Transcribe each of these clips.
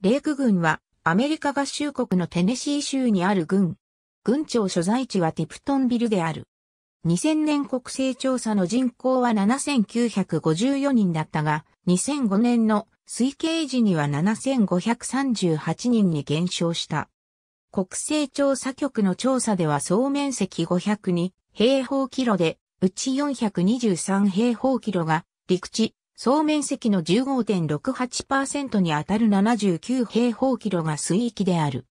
レーク軍はアメリカ合衆国のテネシー州にある軍。軍庁所在地はティプトンビルである。2000年国勢調査の人口は7954人だったが、2005年の推計時には7538人に減少した。国勢調査局の調査では総面積502平方キロで、うち423平方キロが陸地、総面積の15.68%にあたる79平方キロが水域である。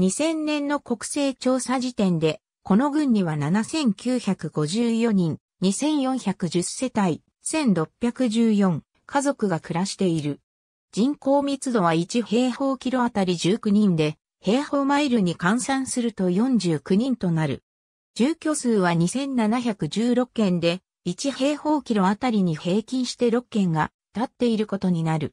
2000年の国勢調査時点で、この軍には7954人、2410世帯、1614家族が暮らしている。人口密度は1平方キロあたり19人で、平方マイルに換算すると49人となる。住居数は2716件で、1平方キロあたりに平均して6件が立っていることになる。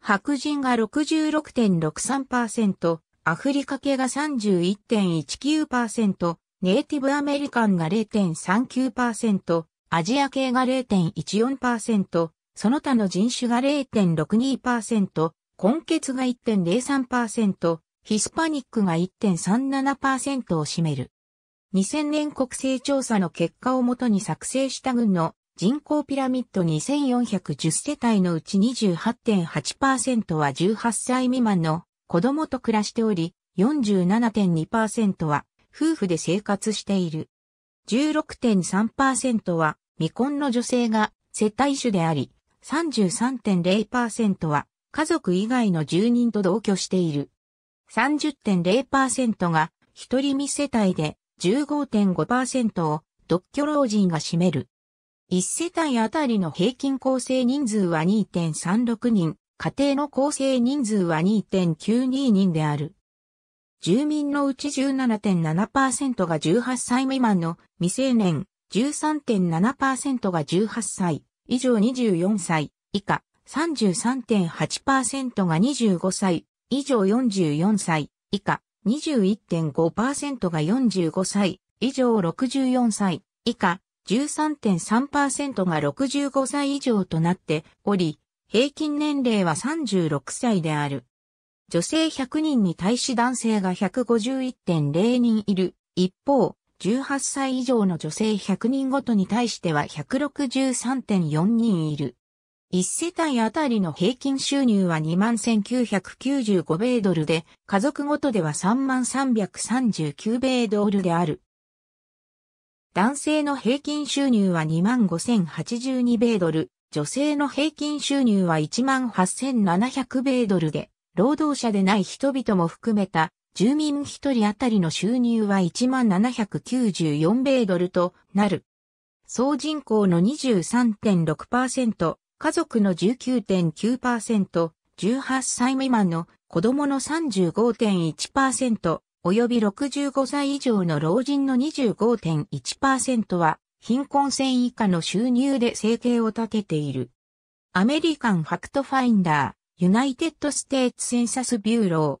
白人が66.63%、アフリカ系が31.19%、ネイティブアメリカンが0.39%、アジア系が0.14%、その他の人種が0.62%、根血が1.03%、ヒスパニックが1.37%を占める。2000年国勢調査の結果をもとに作成した軍の人口ピラミッド2410世帯のうち28.8%は18歳未満の子供と暮らしており、47.2%は夫婦で生活している。16.3%は未婚の女性が世帯主であり、33.0%は家族以外の住人と同居している。30.0%が一人未世帯で15.5%を独居老人が占める。1世帯あたりの平均構成人数は2.36人、家庭の構成人数は2.92人である。住民のうち17.7%が18歳未満の未成年、13.7%が18歳、以上24歳、以下、33.8%が25歳、以上44歳、以下、21.5%が45歳以上64歳以下、13.3%が65歳以上となっており、平均年齢は36歳である。女性100人に対し男性が151.0人いる。一方、18歳以上の女性100人ごとに対しては163.4人いる。1世帯あたりの平均収入は21,995米ドルで、家族ごとでは33,39米ドルである。男性の平均収入は25,082米ドル、女性の平均収入は18,700米ドルで、労働者でない人々も含めた、住民1人あたりの収入は1794米ドルとなる。総人口の23.6%、家族の19.9%、18歳未満の子供の35.1%、及び65歳以上の老人の25.1%は、貧困線以下の収入で生計を立てている。アメリカンファクトファインダー、ユナイテッドステーツセンサスビューロ